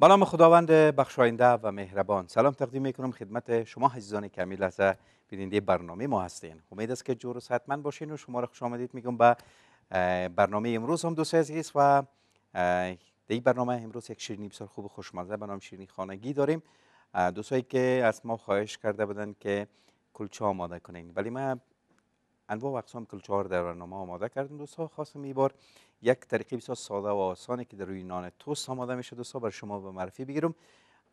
بنام خداوند بخشاینده و مهربان سلام تقدیم میکنم خدمت شما عزیزان کمی لحظه بیننده برنامه ما هستین امید است که و حتما باشین و شما را خوش آمدید میگم به برنامه امروز هم دوست عزیز و در برنامه امروز یک شیرینی بسیار خوب و خوشمزه به نام شیرینی خانگی داریم دوستایی که از ما خواهش کرده بودن که کلچه آماده کنین ولی من انواع و اقسام کلچه در برنامه آماده کردم دوستا خواستم این یک طریقه بسیار ساده و آسانه که در روی نان توست آماده میشه دوستا برای شما به معرفی بگیرم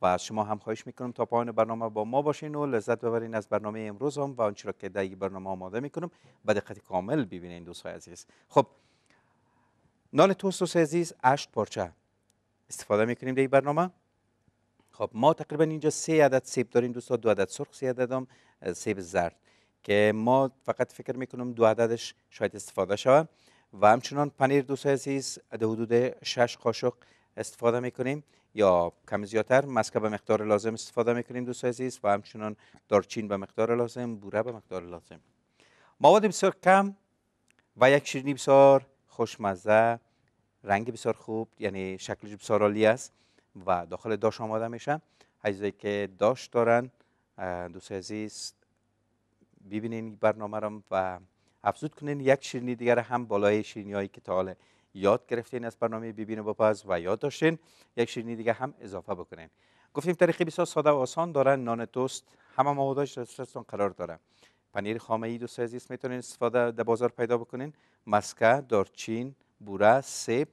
و از شما هم خواهش میکنم تا پایان برنامه با ما باشین و لذت ببرین از برنامه امروز هم و آنچه را که در برنامه آماده میکنم به دقت کامل ببینین دوستای عزیز خب نان توست دوست عزیز اشت پارچه استفاده میکنیم در برنامه خب ما تقریبا اینجا سه عدد سیب داریم دوستا دو عدد سرخ سه عدد هم سیب زرد که ما فقط فکر میکنم دو عددش شاید استفاده شود و همچنان پنیر دوست عزیز در حدود شش قاشق استفاده میکنیم یا کم زیادتر مسکه به مقدار لازم استفاده میکنیم دوست عزیز و همچنان دارچین به مقدار لازم بوره به مقدار لازم مواد بسیار کم و یک شیرینی بسیار خوشمزه رنگ بسیار خوب یعنی شکلش بسیار عالی است و داخل داش آماده میشه عزیزایی که داش دارن دوست عزیز ببینین برنامه رو و افزود کنین یک شیرینی دیگر هم بالای شیرینی هایی که تا حال یاد گرفتین از برنامه بیبین و و یاد داشتین یک شیرینی دیگه هم اضافه بکنین گفتیم طریقی بسیار ساده و آسان دارن نان توست همه موادش دسترستون قرار داره پنیر خامه ای دوست عزیز میتونین استفاده در بازار پیدا بکنین مسکه دارچین بوره سیب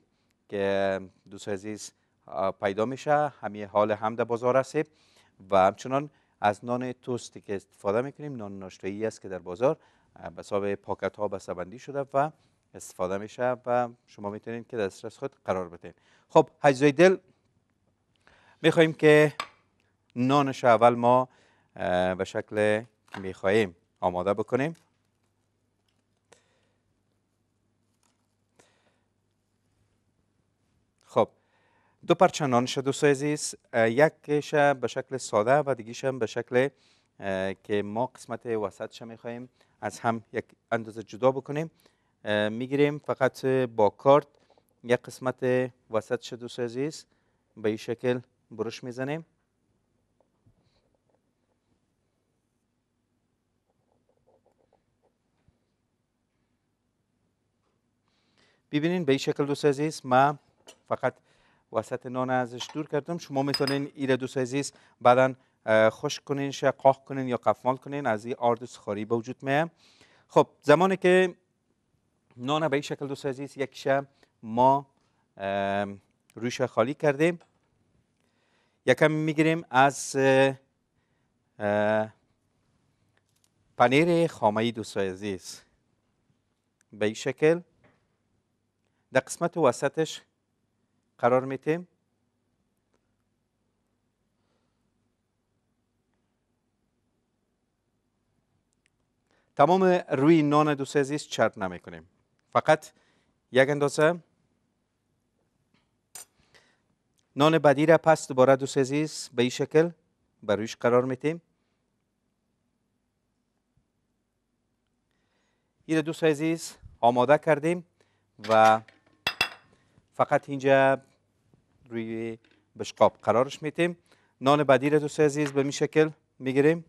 که دو عزیز پیدا میشه همه حال هم در بازار است و همچنان از نان توستی که استفاده میکنیم نان ناشتایی است که در بازار به حساب پاکت ها بسته‌بندی شده و استفاده میشه و شما میتونید که دسترس خود قرار بدین خب حجزای دل میخواییم که نانش اول ما به شکل میخواییم آماده بکنیم خب دو پرچه نانش دوست عزیز یکش به شکل ساده و دیگیش هم به شکل که ما قسمت وسط میخوایم از هم یک اندازه جدا بکنیم میگیریم فقط با کارت یک قسمت وسط دو دوست عزیز به این شکل برش میزنیم ببینین به این شکل دوست عزیز ما فقط وسط نان ازش دور کردم شما میتونین ایره دوست عزیز بعدا خوش کنین شقاق کنین یا قفمال کنین از این آرد سخاری به وجود میه خب زمانی که نان به این شکل دوست عزیز یک ما روش خالی کردیم یکم میگیریم از پنیر خامه دوست عزیز به این شکل در قسمت وسطش قرار میتیم تمام روی نان دوست عزیز چرب نمی کنیم فقط یک اندازه نان بدی را پس دوباره دوست عزیز به این شکل بر رویش قرار میتیم این دوست عزیز آماده کردیم و فقط اینجا روی بشقاب قرارش میتیم نان بدی را دوست عزیز به این شکل میگیریم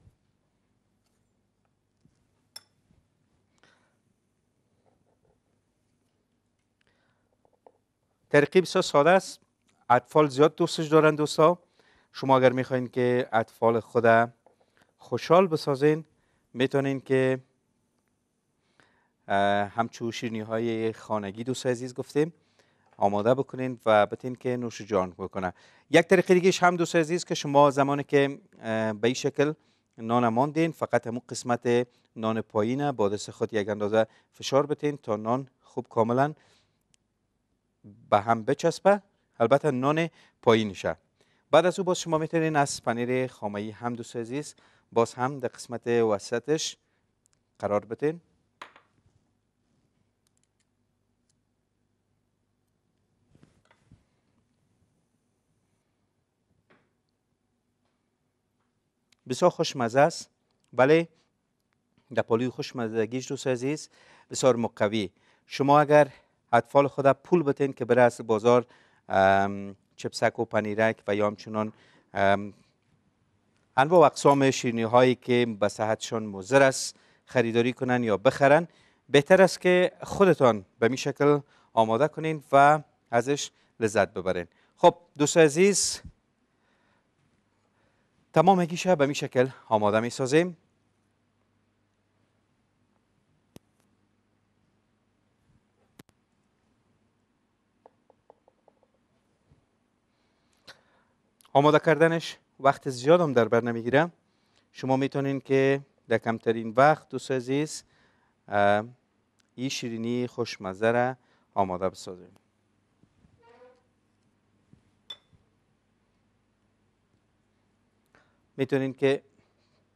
ترکیب بسیار ساده است اطفال زیاد دوستش دارن دوستا شما اگر میخواین که اطفال خود خوشحال بسازین میتونین که همچون شیرنی های خانگی دوست عزیز گفتیم آماده بکنین و بتین که نوش جان بکنه یک طریقه دیگه هم دوست عزیز که شما زمانی که به این شکل نان ماندین فقط همون قسمت نان پایینه با دست خود یک اندازه فشار بتین تا نان خوب کاملا به هم بچسبه البته نان پایینشه بعد از او باز شما میتونین از پنیر خامه هم دوست عزیز باز هم در قسمت وسطش قرار بدین بسیار خوشمزه است ولی در پالوی خوشمزدگیش دوست عزیز بسیار مقوی شما اگر اطفال خود پول بتین که بره از بازار چپسک و پنیرک و یا همچنان انواع و اقسام شیرینی هایی که به صحتشان مضر است خریداری کنن یا بخرن بهتر است که خودتان به می شکل آماده کنین و ازش لذت ببرین خب دوست عزیز تمام گیشه به می شکل آماده می آماده کردنش وقت زیادم در بر نمیگیره شما میتونین که در کمترین وقت دوست عزیز این شیرینی خوشمزه را آماده بسازیم میتونین که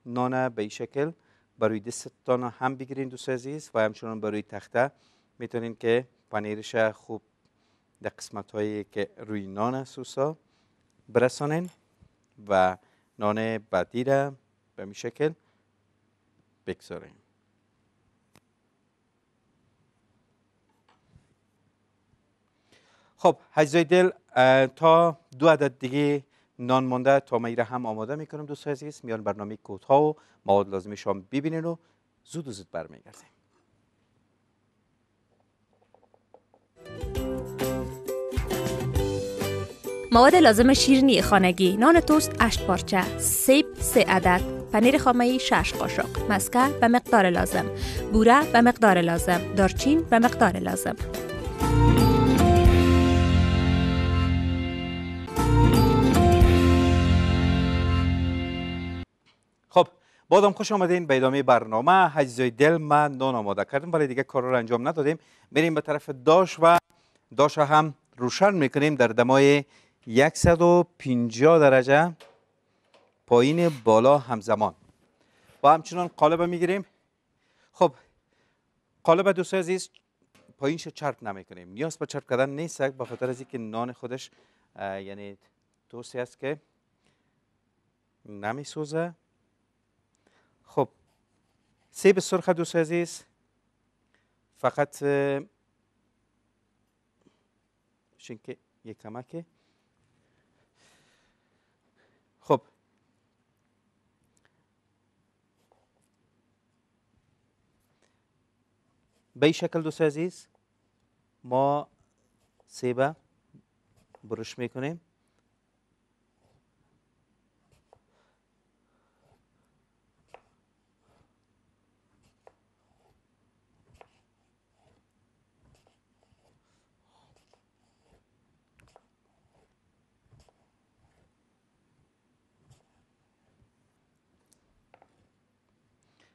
نان به این شکل برای دستتان هم بگیرین دوست عزیز و همچنان برای تخته میتونین که پنیرش خوب در قسمت هایی که روی نان سوسا برسانین و نان بعدی را به می شکل بگذارین خب حجزای دل تا دو عدد دیگه نان مانده تا را هم آماده میکنم دوست عزیز میان برنامه ها و مواد لازمی شام ببینین و زود و زود برمیگردیم مواد لازم شیرینی خانگی نان توست 8 پارچه سیب 3 عدد پنیر خامه 6 قاشق مسکه به مقدار لازم بوره به مقدار لازم دارچین به مقدار لازم خب بادم خوش آمدین به ادامه برنامه حجزای دل من نان آماده کردیم ولی دیگه کار را انجام ندادیم میریم به طرف داش و داش هم روشن میکنیم در دمای 150 درجه پایین بالا همزمان با همچنان قالب میگیریم خب قالب دوستای عزیز پایینش نمی نمیکنیم نیاز به چرپ کردن نیست به خاطر از اینکه نان خودش یعنی توسی است که سوزه خب سیب سرخ دوست عزیز فقط شنکه یک کمکه به این شکل دوست عزیز ما سیبه برش میکنیم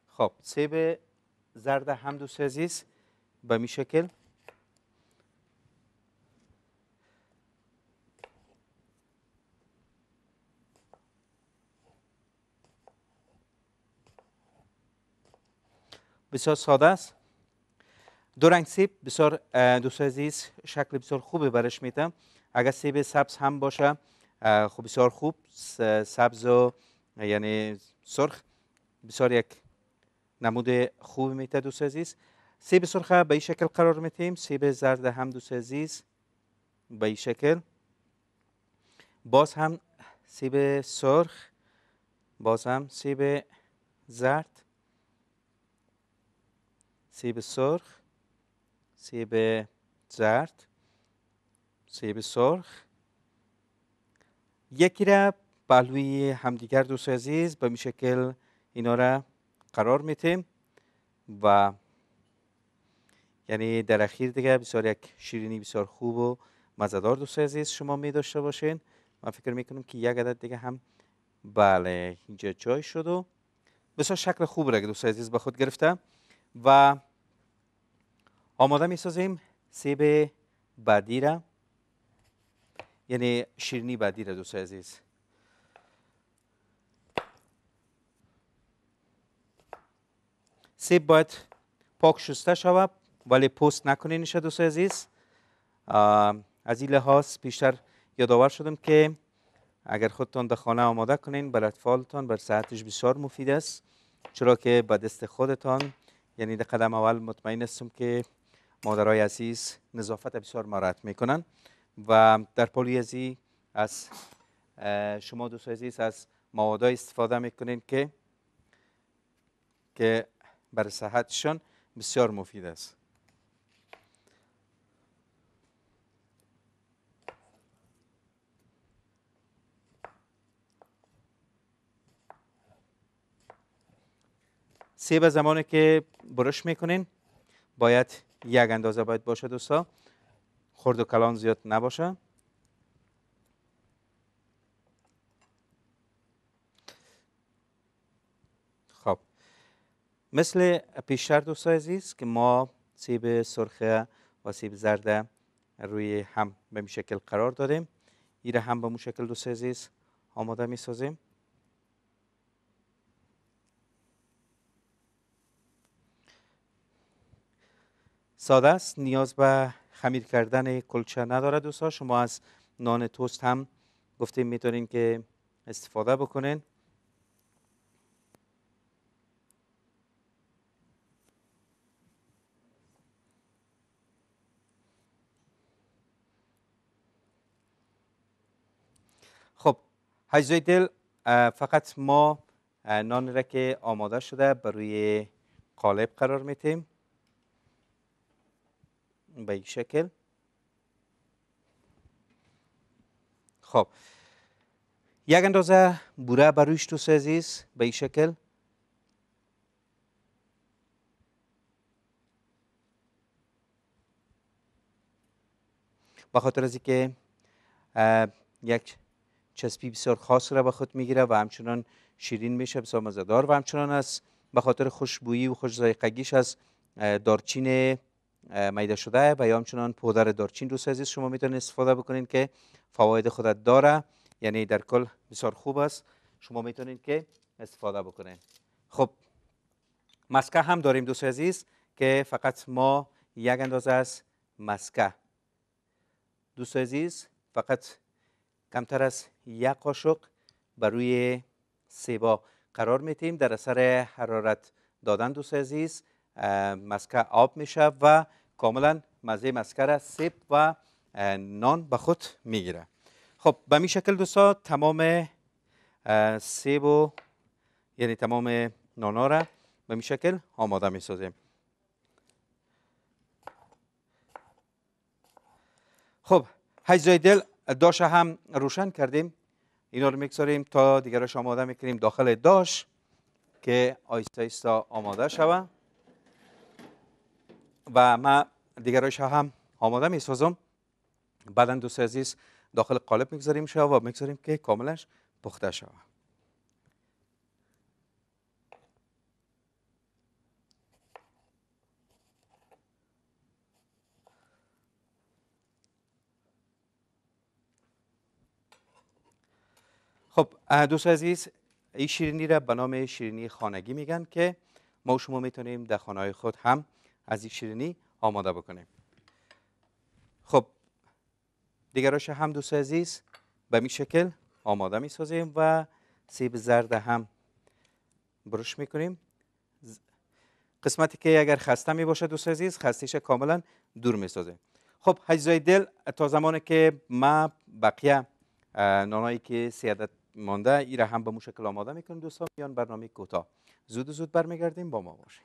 خب سیب زرد هم دوست عزیز به بسیار ساده است دو رنگ سیب بسیار دوست عزیز شکل بسیار خوبی برش میتم اگر سیب سبز هم باشه خوب بسیار خوب سبز و یعنی سرخ بسیار یک نمود خوب میته دوست عزیز سیب سرخه به این شکل قرار میتیم سیب زرد هم دوست عزیز به این شکل باز هم سیب سرخ باز هم سیب زرد سیب سرخ سیب زرد سیب سرخ یکی را پهلوی همدیگر دوست عزیز به شکل اینا را قرار میتیم و یعنی در اخیر دیگه بسیار یک شیرینی بسیار خوب و مزدار دوست عزیز شما می داشته باشین من فکر می کنم که یک عدد دیگه هم بله اینجا جای شد و بسیار شکل خوب را دوست عزیز به خود گرفته و آماده می سازیم سیب بعدی را یعنی شیرینی بعدی را دوست عزیز سیب باید پاک شسته شود ولی پست نکنین نشه دوست عزیز از این لحاظ بیشتر یادآور شدم که اگر خودتان در خانه آماده کنین بر اطفالتان بر صحتش بسیار مفید است چرا که به دست خودتان یعنی در قدم اول مطمئن هستم که مادرای عزیز نظافت بسیار مراعت میکنن و در پولیزی از شما دوست عزیز از مواد استفاده میکنین که که بر صحتشان بسیار مفید است سیب زمانی که برش میکنین باید یک اندازه باید باشه دوستا خرد و کلان زیاد نباشه خب مثل پیشتر دوستا عزیز که ما سیب سرخه و سیب زرده روی هم به شکل قرار دادیم ایره هم به مو شکل دوست عزیز آماده می سازیم ساده است نیاز به خمیر کردن کلچه نداره دوستا شما از نان توست هم گفتیم میتونین که استفاده بکنین خب حجزای دل فقط ما نان را که آماده شده بر روی قالب قرار میتیم به شکل خب یک اندازه بوره برویش تو سازیس به این شکل به خاطر از که یک چسبی بسیار خاص را به خود میگیره و همچنان شیرین میشه بسیار مزدار و همچنان از به خاطر خوشبویی و خوش ذائقگیش از دارچین میده شده و یا همچنان پودر دارچین دوست عزیز شما میتونید استفاده بکنید که فواید خودت داره یعنی در کل بسیار خوب است شما میتونید که استفاده بکنید خب مسکه هم داریم دوست عزیز که فقط ما یک اندازه از مسکه دوست عزیز فقط کمتر از یک قاشق بر روی سیبا قرار میتیم در اثر حرارت دادن دوست عزیز مسکه آب میشه و کاملا مزه مسکه را سیب و نان به خود میگیره خب به می شکل دوستا تمام سیب و یعنی تمام نانا را به می شکل آماده می سازیم خب هجزای دل داش هم روشن کردیم اینا رو میگذاریم تا دیگرش آماده میکنیم داخل داش که آیستا آیستا آماده شوه و من دیگرش هم آماده میسازم سازم بعدا دوست عزیز داخل قالب میگذاریم شو و میگذاریم که کاملش پخته شود خب دوست عزیز این شیرینی را به نام شیرینی خانگی میگن که ما شما میتونیم در خانه خود هم از این شیرینی آماده بکنیم خب دیگراش هم دوست عزیز به این شکل آماده می سازیم و سیب زرد هم برش می کنیم قسمتی که اگر خسته می باشه دوست عزیز خستیش کاملا دور می سازیم خب حجزای دل تا زمانی که ما بقیه نانایی که سیادت مانده ای را هم به مشکل شکل آماده میکنیم دوستان میان برنامه کوتاه زود زود برمیگردیم با ما باشید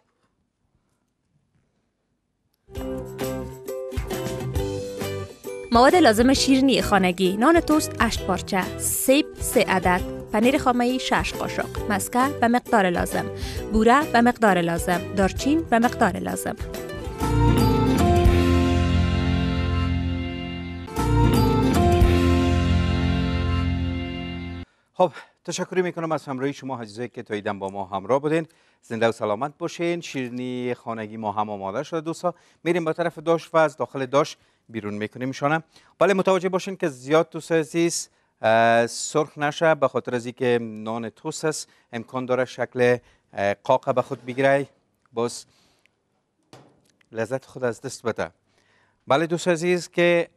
مواد لازم شیرنی خانگی نان توست 8 پارچه سیب 3 عدد پنیر خامه 6 قاشق مسکه به مقدار لازم بوره به مقدار لازم دارچین به مقدار لازم خب تشکر می کنم از همراهی شما حجزه که تا ایدم با ما همراه بودین زنده و سلامت باشین شیرنی خانگی ما هم آماده شده دوستا میریم به طرف داش و از داخل داش بیرون میکنیم شانم بله متوجه باشین که زیاد دوست عزیز سرخ نشه به خاطر از اینکه نان توس است امکان داره شکل قاقه به خود بگیره باز لذت خود از دست بده بله دوست عزیز که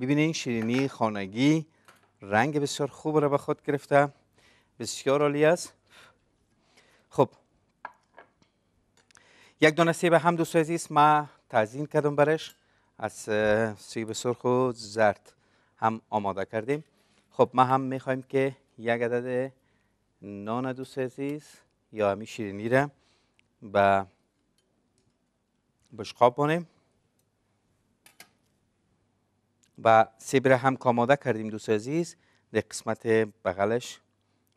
ببینین شیرینی خانگی رنگ بسیار خوب را به خود گرفته بسیار عالی است خب یک دونه سیب هم دوست عزیز ما تزیین کردم برش از سیب سرخ و زرد هم آماده کردیم خب ما هم میخوایم که یک عدد نان دوست عزیز یا همی شیرینی را به بشقاب بانیم و سیب را هم آماده کردیم دوست عزیز در قسمت بغلش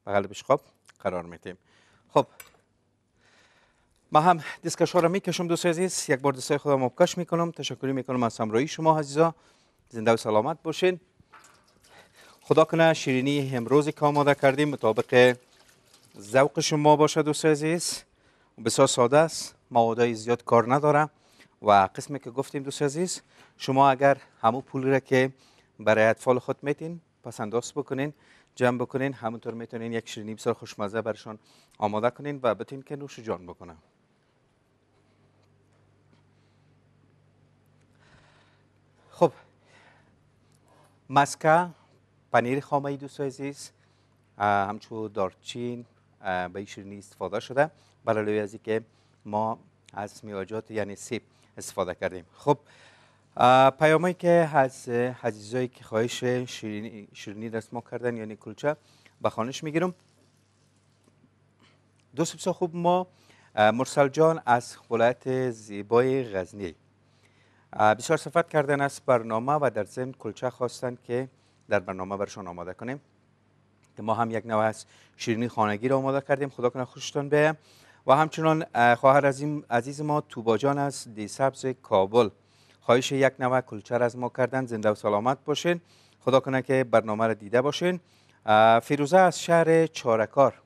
بغل بشقاب خب، قرار میدیم خب ما هم دیسکش ها را میکشم دوست عزیز یک بار دوستای خودم آبکش میکنم تشکری میکنم از همراهی شما عزیزا زنده و سلامت باشین خدا کنه شیرینی امروزی که آماده کردیم مطابق ذوق شما باشه دوست عزیز بسیار ساده است موادهای زیاد کار نداره و قسمی که گفتیم دوست عزیز شما اگر همو پولی را که برای اطفال خود میتین پس بکنین جمع بکنین همونطور میتونین یک شیرینی بسیار خوشمزه برشان آماده کنین و بتین که نوش جان بکنم خب مسکه پنیر خامه دوست عزیز همچون دارچین به این شیرینی استفاده شده برای از که ما از میواجات یعنی سیب استفاده کردیم خب پیامایی که از عزیزایی که خواهش شیرینی, شیرینی دست ما کردن یعنی کلچه به خانش میگیرم دوست خوب ما مرسل جان از ولایت زیبای غزنی بسیار صفت کردن از برنامه و در ضمن کلچه خواستن که در برنامه برشان آماده کنیم که ما هم یک نوع از شیرینی خانگی را آماده کردیم خدا کنه خوشتان بیم و همچنان خواهر عزیز ما توبا جان از دی سبز کابل خواهش یک نوه کلچر از ما کردن زنده و سلامت باشین خدا کنه که برنامه را دیده باشین فیروزه از شهر چارکار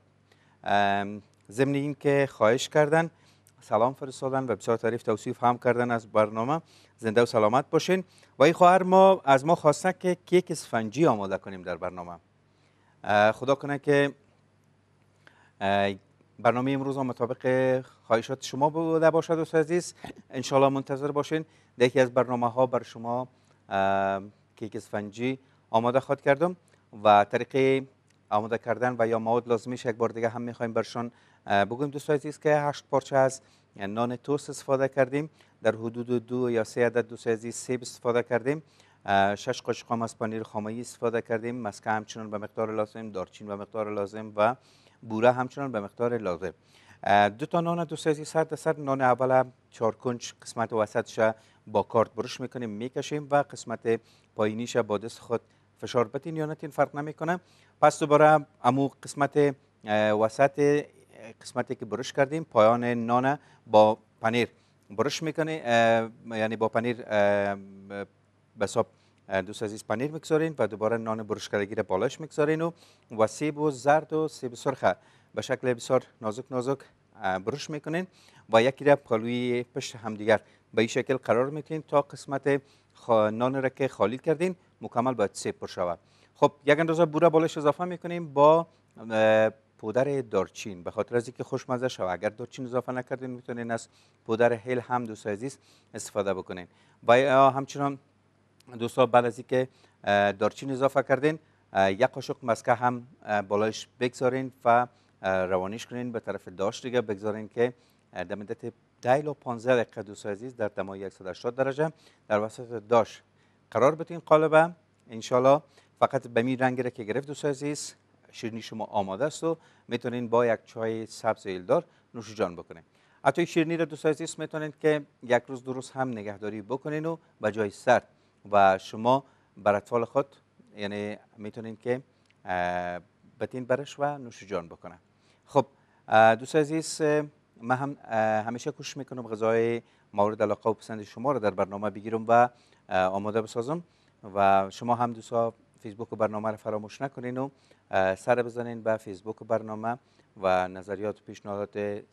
ضمن این که خواهش کردن سلام فرستادن و بسیار تعریف توصیف هم کردن از برنامه زنده و سلامت باشین و این خواهر ما از ما خواسته که کیک اسفنجی آماده کنیم در برنامه خدا کنه که برنامه امروز هم مطابق خواهشات شما بوده باشد دوست عزیز انشالله منتظر باشین یکی از برنامه ها بر شما کیک اسفنجی آماده خواهد کردم و طریق آماده کردن و یا مواد لازمیش یک بار دیگه هم میخوایم برشان بگویم دوست عزیز که هشت پارچه از نان توست استفاده کردیم در حدود دو یا سه عدد دوست عزیز سیب استفاده کردیم شش قاشق از پنیر خامه استفاده کردیم مسکه همچنان به مقدار لازم دارچین به مقدار لازم و بوره همچنان به مقدار لازم دو تا نان دو سایزی سر در سر نان اول چهار کنج قسمت وسطش با کارت برش میکنیم میکشیم و قسمت پایینیش با دست خود فشار بتین یا نتین فرق کنه پس دوباره امو قسمت وسط قسمتی که برش کردیم پایان نان با پنیر برش میکنه یعنی با پنیر بساب دوست عزیز پنیر میگذارین و دوباره نان برش کردگی را بالاش میگذارین و و سیب و زرد و سیب سرخ به شکل بسیار نازک نازک برش میکنین و یکی را پالوی پشت همدیگر به این شکل قرار میکنین تا قسمت نان را که خالی کردین مکمل باید سیب پر شود خب یک اندازه بوره بالش اضافه میکنیم با پودر دارچین به خاطر از اینکه خوشمزه شو. اگر دارچین اضافه نکردین میتونین از پودر هل هم دوست عزیز استفاده بکنین و همچنان دوستا بعد از اینکه دارچین اضافه کردین یک قاشق مسکه هم بالایش بگذارین و روانیش کنین به طرف داشت دیگه بگذارین که در مدت 10 تا 15 دقیقه دوستا عزیز در دمای 180 درجه در وسط داش قرار بتین قالبه انشالله فقط به می رنگی که گرفت دوست عزیز شیرینی شما آماده است و میتونین با یک چای سبز ایلدار نوش جان بکنین حتی شیرینی را دوست عزیز میتونین که یک روز درست هم نگهداری بکنین و به جای سرد و شما بر اطفال خود یعنی میتونین که بتین برش و نوش جان بکنن خب دوست عزیز من هم همیشه کوشش میکنم غذای مورد علاقه و پسند شما رو در برنامه بگیرم و آماده بسازم و شما هم دوستا فیسبوک برنامه رو فراموش نکنین و سر بزنین به فیسبوک برنامه و نظریات و پیشنهادات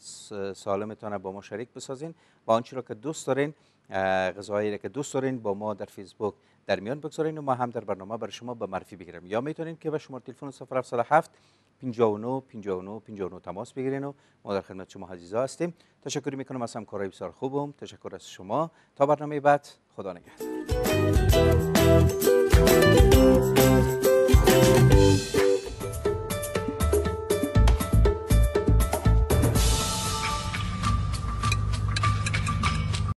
سالمتان را با ما شریک بسازین و آنچه را که دوست دارین غذایی را که دوست دارین با ما در فیسبوک در میان بگذارین و ما هم در برنامه برای شما به معرفی بگیریم یا میتونین که به شما تلفن 0707 59 59 59 تماس بگیرین و ما در خدمت شما عزیزا هستیم تشکر میکنم از همکارای بسیار خوبم تشکر از شما تا برنامه بعد خدا نگهدار